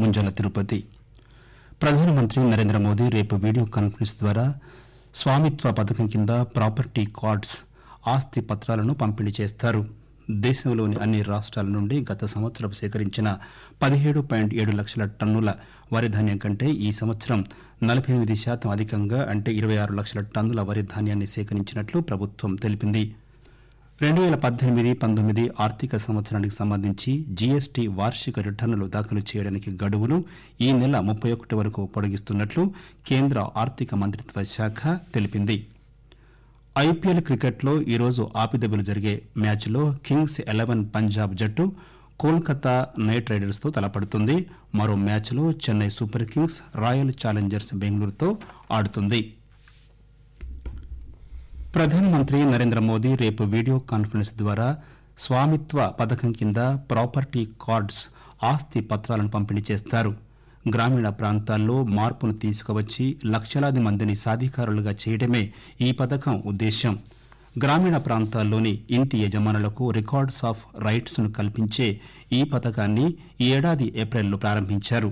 ముంజల తిరుపతి ప్రధానమంత్రి నరేంద్ర మోదీ రేపు video conference ద్వారా స్వామిత్వ పథకం కింద ప్రాపర్టీ కార్డ్స్ ఆస్తి పత్రాలను పంపిణీ చేస్తారు దేశంలోని అన్ని రాష్ట్రాల నుండి గత సంవత్సరం సేకరించిన పదిహేడు పాయింట్ ఏడు లక్షల టన్నుల వరి ధాన్యం కంటే ఈ సంవత్సరం నలభై ఎనిమిది శాతం అధికంగా అంటే ఇరవై ఆరు లక్షల టన్నుల వరి ధాన్యాన్ని సేకరించినట్లు ప్రభుత్వం తెలిపింది రెండు వేల పద్దెనిమిది పంతొమ్మిది ఆర్థిక సంవత్సరానికి సంబంధించి జీఎస్టీ వార్షిక రిటర్నులు దాఖలు చేయడానికి గడువును ఈ నెల ముప్పై ఒకటి వరకు పొడిగిస్తున్నట్లు కేంద్ర ఆర్థిక మంత్రిత్వ శాఖ తెలిపింది ఐపీఎల్ క్రికెట్లో ఈరోజు ఆపిదెబ్బలు జరిగే మ్యాచ్లో కింగ్స్ ఎలెవన్ పంజాబ్ జట్టు కోల్కతా నైట్ రైడర్స్తో తలపడుతుంది మరో మ్యాచ్లో Chennai Super Kings Royal Challengers బెంగళూరుతో ఆడుతుంది ప్రధానమంత్రి నరేంద్ర మోదీ రేపు వీడియో కాన్ఫరెన్స్ ద్వారా స్వామిత్వ పథకం కింద ప్రాపర్టీ కార్డ్స్ ఆస్తి పత్రాలను పంపిణీ చేస్తారు గ్రామీణ ప్రాంతాల్లో మార్పును తీసుకువచ్చి లక్షలాది మందిని సాధికారులుగా చేయడమే ఈ పథకం ఉద్దేశ్యం గ్రామీణ ప్రాంతాల్లోని ఇంటి యజమానులకు రికార్డ్స్ ఆఫ్ రైట్స్ను కల్పించే ఈ పథకాన్ని ఈ ఏడాది ఏప్రిల్లో ప్రారంభించారు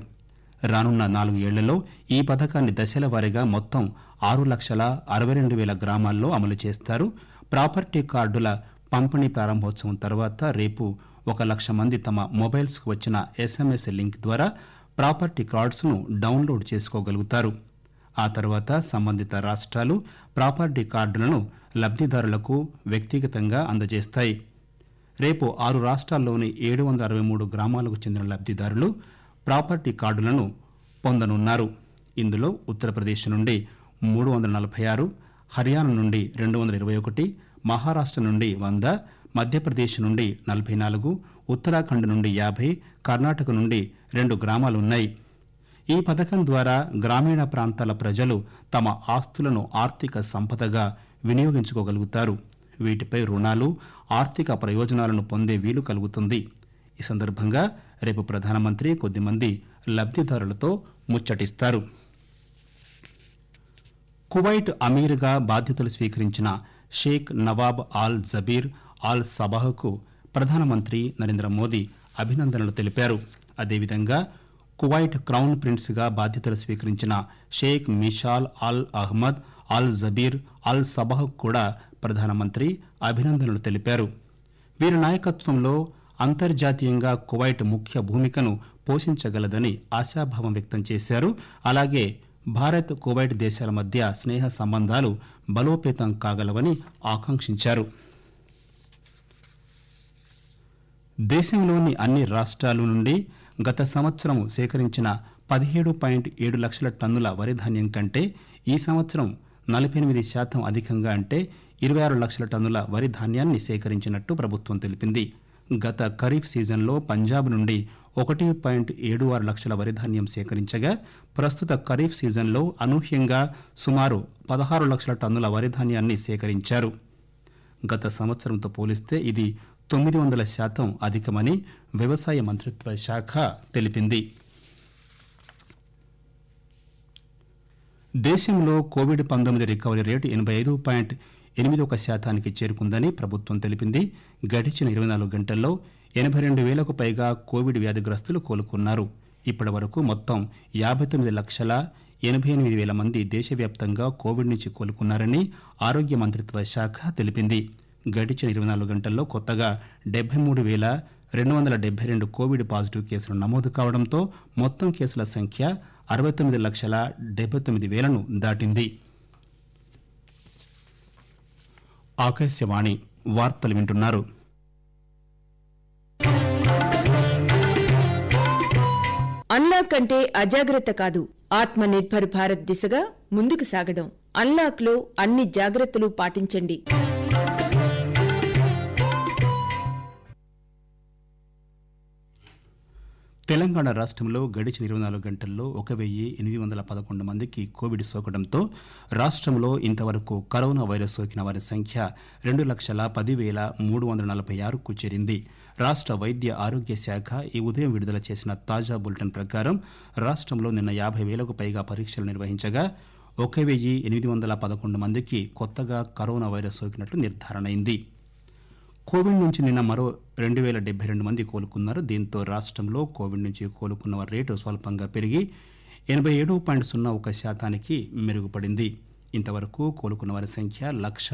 రానున్న నాలుగు ఏళ్లలో ఈ పథకాన్ని దశల వారీగా మొత్తం ఆరు లక్షల అరవై రెండు వేల గ్రామాల్లో అమలు చేస్తారు ప్రాపర్టీ కార్డుల పంపిణీ ప్రారంభోత్సవం తర్వాత రేపు ఒక లక్ష మంది తమ మొబైల్స్కు వచ్చిన ఎస్ఎంఎస్ లింక్ ద్వారా ప్రాపర్టీ కార్డ్స్ను డౌన్లోడ్ చేసుకోగలుగుతారు ఆ తర్వాత సంబంధిత రాష్ట్రాలు ప్రాపర్టీ కార్డులను లబ్ధిదారులకు వ్యక్తిగతంగా అందజేస్తాయి రేపు ఆరు రాష్ట్రాల్లోని ఏడు వంద అరవై మూడు గ్రామాలకు చెందిన లబ్ధిదారులు ప్రాపర్టీ కార్డులను పొందనున్నారు ఇందులో ఉత్తరప్రదేశ్ నుండి మూడు వందల నలభై ఆరు హర్యానా నుండి రెండు వందల ఇరవై ఒకటి మహారాష్ట నుండి వంద మధ్యప్రదేశ్ నుండి నలభై నాలుగు ఉత్తరాఖండ్ నుండి యాభై కర్ణాటక నుండి రెండు గ్రామాలున్నాయి ఈ పథకం ద్వారా గ్రామీణ ప్రాంతాల ప్రజలు తమ ఆస్తులను ఆర్థిక సంపదగా వినియోగించుకోగలుగుతారు వీటిపై రుణాలు ఆర్థిక ప్రయోజనాలను పొందే వీలు కలుగుతుంది ఈ సందర్భంగా రేపు ప్రధానమంత్రి కొద్దిమంది లబ్దిదారులతో ముచ్చటిస్తారు కువైట్ అమీర్గా బాధ్యతలు స్వీకరించిన Sheikh Nawab al Jaber al సబాహ్కు ప్రధానమంత్రి నరేంద్ర మోదీ అభినందనలు తెలిపారు అదేవిధంగా కువైట్ క్రౌన్ ప్రిన్స్గా బాధ్యతలు స్వీకరించిన Sheikh Mishal al Ahmad al Jaber al Sabah కూడా ప్రధానమంత్రి అభినందనలు తెలిపారు వీరి నాయకత్వంలో అంతర్జాతీయంగా కువైట్ ముఖ్య భూమికను పోషించగలదని ఆశాభావం వ్యక్తం చేశారు అలాగే భారత్ కువైట్ దేశాల మధ్య స్నేహ సంబంధాలు బలోపేతం కాగలవని ఆకాంక్షించారు దేశంలోని అన్ని రాష్ట్రాల నుండి గత సంవత్సరం సేకరించిన పదిహేడు పాయింట్ ఏడు లక్షల టన్నుల వరి ధాన్యం కంటే ఈ సంవత్సరం నలభై ఎనిమిది శాతం అధికంగా అంటే ఇరవై ఆరు లక్షల టన్నుల వరి ధాన్యాన్ని సేకరించినట్టు ప్రభుత్వం తెలిపింది గత ఖరీఫ్ సీజన్లో పంజాబ్ నుండి ఒకటి పాయింట్ ఏడు ఆరు లక్షల వరి ధాన్యం సేకరించగా ప్రస్తుత ఖరీఫ్ సీజన్లో అనూహ్యంగా సుమారు పదహారు లక్షల టన్నుల వరి ధాన్యాన్ని సేకరించారు గత సంవత్సరంతో పోలిస్తే ఇది తొమ్మిది వందల శాతం అధికమని వ్యవసాయ మంత్రిత్వ శాఖ తెలిపింది దేశంలో కోవిడ్ పంతొమ్మిది రికవరీ రేటు ఎనభై ఐదు పాయింట్ ఎనిమిది ఒక శాతానికి చేరుకుందని ప్రభుత్వం తెలిపింది గడిచిన ఇరవై నాలుగు గంటల్లో ఎనభై రెండు వేలకు పైగా కోవిడ్ వ్యాధిగ్రస్తులు కోలుకున్నారు ఇప్పటి వరకు మొత్తం యాభై తొమ్మిది లక్షల ఎనభై ఎనిమిది వేల మంది దేశవ్యాప్తంగా కోవిడ్ నుంచి కోలుకున్నారని ఆరోగ్య మంత్రిత్వ శాఖ తెలిపింది గడిచిన ఇరవై నాలుగు గంటల్లో కొత్తగా డెబ్బై మూడు వేల రెండు వందల డెబ్బై రెండు కోవిడ్ పాజిటివ్ కేసులు నమోదు కావడంతో మొత్తం కేసుల సంఖ్య అరవై తొమ్మిది లక్షల డెబ్బై తొమ్మిది వేలను దాటింది ఆకాశవాణి వార్తలు వింటున్నారు అన్లాక్ అంటే అజాగ్రత్త కాదు ఆత్మ నిర్భర్ భారత్ దిశగా ముందుకు సాగడం లో అన్ని జాగ్రత్తలు పాటించండి తెలంగాణ రాష్ట్రంలో గడిచిన ఇరవై నాలుగు గంటల్లో ఒక వెయ్యి ఎనిమిది వందల పదకొండు మందికి కోవిడ్ సోకడంతో రాష్ట్రంలో ఇంతవరకు కరోనా వైరస్ సోకిన వారి సంఖ్య రెండు లక్షల పది వేల మూడు వందల నలభై ఆరుకు చేరింది రాష్ట్ర వైద్య ఆరోగ్య శాఖ ఈ ఉదయం విడుదల చేసిన తాజా బులెటిన్ ప్రకారం రాష్ట్రంలో నిన్న యాభై వేలకు పైగా పరీక్షలు నిర్వహించగా ఒక వెయ్యి ఎనిమిది వందల పదకొండు మందికి కొత్తగా కరోనా వైరస్ సోకినట్లు నిర్ధారణ అయింది కోవిడ్ నుంచి నిన్న మరో రెండు వేల డెబ్బై రెండు మంది కోలుకున్నారు దీంతో రాష్ట్రంలో కోవిడ్ నుంచి కోలుకున్న వారి రేటు స్వల్పంగా పెరిగి ఎనభై ఏడు పాయింట్ సున్నా ఒక శాతానికి మెరుగుపడింది ఇంతవరకు కోలుకున్న వారి సంఖ్య లక్ష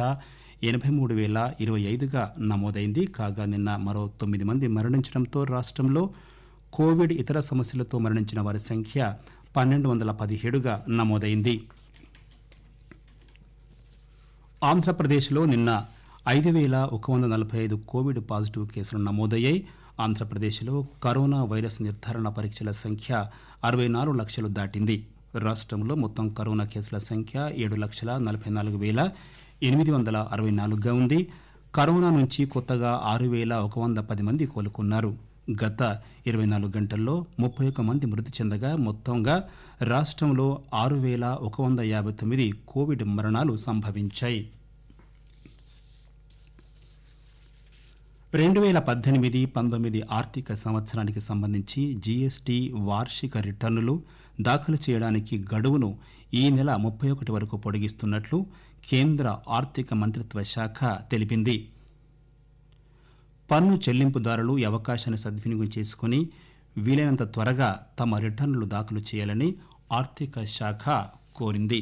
ఎనభై మూడు వేల ఇరవై ఐదుగా నమోదైంది కాగా నిన్న మరో తొమ్మిది మంది మరణించడంతో రాష్ట్రంలో కోవిడ్ ఇతర సమస్యలతో మరణించిన వారి సంఖ్య పన్నెండు వందల పదిహేడుగా నమోదైంది ఆంధ్రప్రదేశ్లో నిన్న ఐదు వేల ఒక వంద నలభై ఐదు కోవిడ్ పాజిటివ్ కేసులు నమోదయ్యాయి ఆంధ్రప్రదేశ్లో కరోనా వైరస్ నిర్ధారణ పరీక్షల సంఖ్య అరవై నాలుగు లక్షలు దాటింది రాష్ట్రంలో మొత్తం కరోనా కేసుల సంఖ్య ఏడు లక్షల నలభై నాలుగు వేల ఎనిమిది వందల అరవై నాలుగుగా ఉంది కరోనా నుంచి కొత్తగా ఆరు వేల ఒక వంద పది మంది కోలుకున్నారు గత ఇరవై నాలుగు గంటల్లో ముప్పై ఒక్క మంది మృతి చెందగా మొత్తంగా రాష్ట్రంలో ఆరు వేల ఒక వంద యాభై తొమ్మిది కోవిడ్ మరణాలు సంభవించాయి రెండు వేల పద్దెనిమిది పంతొమ్మిది ఆర్థిక సంవత్సరానికి సంబంధించి జీఎస్టీ వార్షిక రిటర్నులు దాఖలు చేయడానికి గడువును ఈ నెల ముప్పై ఒకటి వరకు పొడిగిస్తున్నట్లు కేంద్ర ఆర్థిక మంత్రిత్వ శాఖ తెలిపింది పన్ను చెల్లింపుదారులు ఈ అవకాశాన్ని సద్వినియోగం చేసుకుని వీలైనంత త్వరగా తమ రిటర్నులు దాఖలు చేయాలని ఆర్థిక శాఖ కోరింది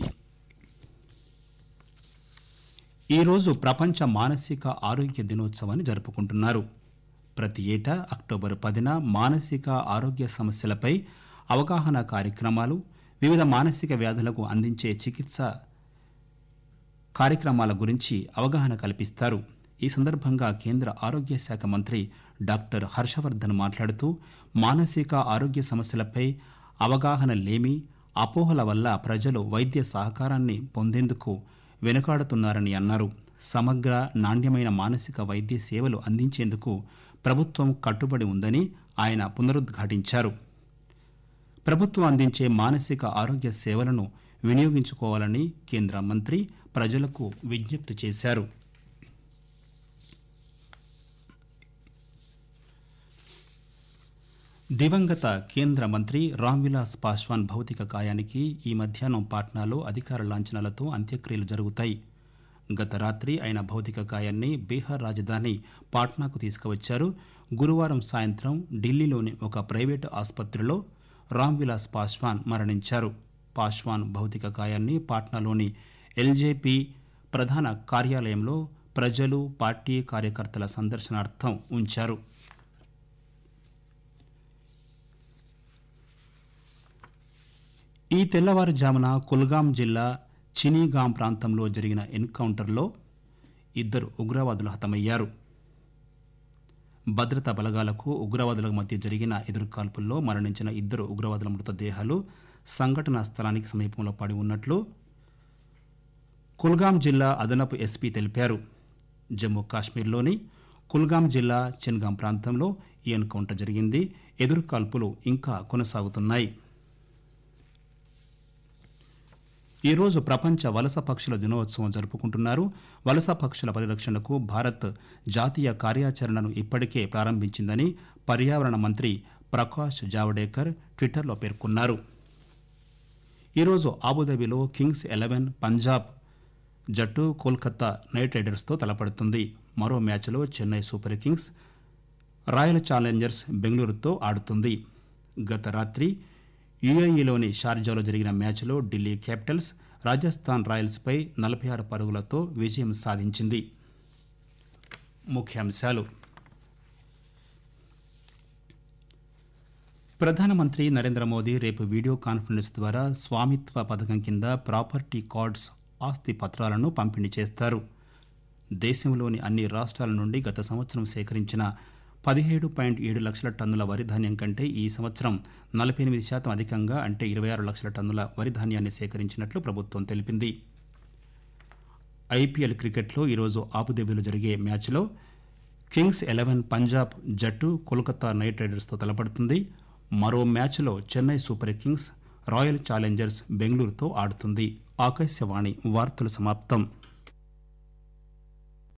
ఈరోజు ప్రపంచ మానసిక ఆరోగ్య దినోత్సవాన్ని జరుపుకుంటున్నారు ప్రతి ఏటా అక్టోబర్ పదిన మానసిక ఆరోగ్య సమస్యలపై అవగాహన కార్యక్రమాలు వివిధ మానసిక వ్యాధులకు అందించే చికిత్స కార్యక్రమాల గురించి అవగాహన కల్పిస్తారు ఈ సందర్భంగా కేంద్ర ఆరోగ్య శాఖ మంత్రి డాక్టర్ హర్షవర్ధన్ మాట్లాడుతూ మానసిక ఆరోగ్య సమస్యలపై అవగాహన లేమి అపోహల వల్ల ప్రజలు వైద్య సహకారాన్ని పొందేందుకు వెనుకాడుతున్నారని అన్నారు సమగ్ర నాణ్యమైన మానసిక వైద్య సేవలు అందించేందుకు ప్రభుత్వం కట్టుబడి ఉందని ఆయన పునరుద్ఘాటించారు ప్రభుత్వం అందించే మానసిక ఆరోగ్య సేవలను వినియోగించుకోవాలని కేంద్ర మంత్రి ప్రజలకు విజ్ఞప్తి చేశారు దివంగత కేంద్ర మంత్రి రామ్విలాస్ పాశ్వాన్ భౌతిక కాయానికి ఈ మధ్యాహ్నం పాట్నాలో అధికార లాంఛనాలతో అంత్యక్రియలు జరుగుతాయి గత రాత్రి ఆయన భౌతిక కాయాన్ని బీహార్ రాజధాని పాట్నాకు తీసుకువచ్చారు గురువారం సాయంత్రం ఢిల్లీలోని ఒక ప్రైవేటు ఆసుపత్రిలో రామ్విలాస్ పాశ్వాన్ మరణించారు పాశ్వాన్ భౌతిక కాయాన్ని పాట్నాలోని ఎల్జేపీ ప్రధాన కార్యాలయంలో ప్రజలు పార్టీ కార్యకర్తల సందర్శనార్థం ఉంచారు ఈ తెల్లవారుజామున కుల్గాం జిల్లా చినీగాం ప్రాంతంలో జరిగిన ఎన్కౌంటర్లో ఇద్దరు ఉగ్రవాదులు హతమయ్యారు భద్రతా బలగాలకు ఉగ్రవాదుల మధ్య జరిగిన ఎదురుకాల్పుల్లో మరణించిన ఇద్దరు ఉగ్రవాదుల మృతదేహాలు సంఘటనా స్థలానికి సమీపంలో పడి ఉన్నట్లు కుల్గాం జిల్లా అదనపు ఎస్పీ తెలిపారు జమ్మూ కాశ్మీర్లోని కుల్గాం జిల్లా చిన్గాం ప్రాంతంలో ఈ ఎన్కౌంటర్ జరిగింది ఎదురుకాల్పులు ఇంకా కొనసాగుతున్నాయి ఈరోజు ప్రపంచ వలస పక్షుల దినోత్సవం జరుపుకుంటున్నారు వలస పక్షుల పరిరక్షణకు భారత్ జాతీయ కార్యాచరణను ఇప్పటికే ప్రారంభించిందని పర్యావరణ మంత్రి ప్రకాష్ జావడేకర్ ట్విట్టర్లో పేర్కొన్నారు ఈరోజు అబుదాబిలో కింగ్స్ ఎలెవెన్ పంజాబ్ జట్టు కోల్కతా నైట్ రైడర్స్తో తలపడుతుంది మరో మ్యాచ్లో Chennai Super Kings Royal Challengers బెంగళూరుతో ఆడుతుంది గత రాత్రి యుఏఈలోని షార్జాలో జరిగిన మ్యాచ్లో ఢిల్లీ క్యాపిటల్స్ రాజస్థాన్ రాయల్స్పై నలభై ఆరు పరుగులతో విజయం సాధించింది ముఖ్యాంశాలు ప్రధానమంత్రి నరేంద్ర మోదీ రేపు వీడియో కాన్ఫరెన్స్ ద్వారా స్వామిత్వ పథకం కింద ప్రాపర్టీ కార్డ్స్ ఆస్తి పత్రాలను పంపిణీ చేస్తారు దేశంలోని అన్ని రాష్ట్రాల నుండి గత సంవత్సరం సేకరించిన పదిహేడు పాయింట్ ఏడు లక్షల టన్నుల వరి ధాన్యం కంటే ఈ సంవత్సరం నలభై ఎనిమిది శాతం అధికంగా అంటే ఇరవై ఆరు లక్షల టన్నుల వరి ధాన్యాన్ని సేకరించినట్లు ప్రభుత్వం తెలిపింది ఐపీఎల్ క్రికెట్లో ఈరోజు ఆపుదేబీలో జరిగే మ్యాచ్లో కింగ్స్ ఎలెవెన్ పంజాబ్ జట్టు కోల్కతా నైట్ రైడర్స్తో తలపడుతుంది మరో మ్యాచ్లో Chennai Super Kings Royal Challengers బెంగళూరుతో ఆడుతుంది ఆకాశవాణి వార్తలు సమాప్తం